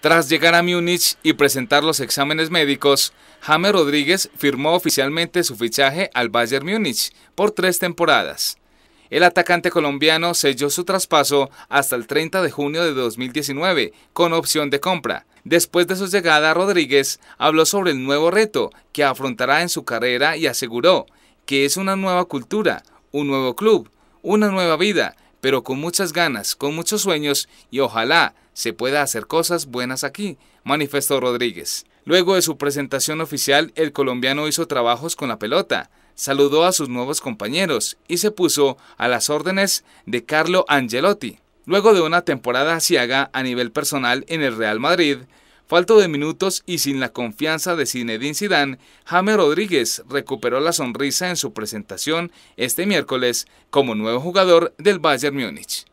Tras llegar a Múnich y presentar los exámenes médicos, Jame Rodríguez firmó oficialmente su fichaje al Bayern Múnich por tres temporadas. El atacante colombiano selló su traspaso hasta el 30 de junio de 2019 con opción de compra. Después de su llegada, Rodríguez habló sobre el nuevo reto que afrontará en su carrera y aseguró que es una nueva cultura, un nuevo club, una nueva vida, pero con muchas ganas, con muchos sueños y ojalá se pueda hacer cosas buenas aquí, manifestó Rodríguez. Luego de su presentación oficial, el colombiano hizo trabajos con la pelota, saludó a sus nuevos compañeros y se puso a las órdenes de Carlo Angelotti. Luego de una temporada asiaga a nivel personal en el Real Madrid, Falto de minutos y sin la confianza de Zinedine Zidane, Jame Rodríguez recuperó la sonrisa en su presentación este miércoles como nuevo jugador del Bayern Múnich.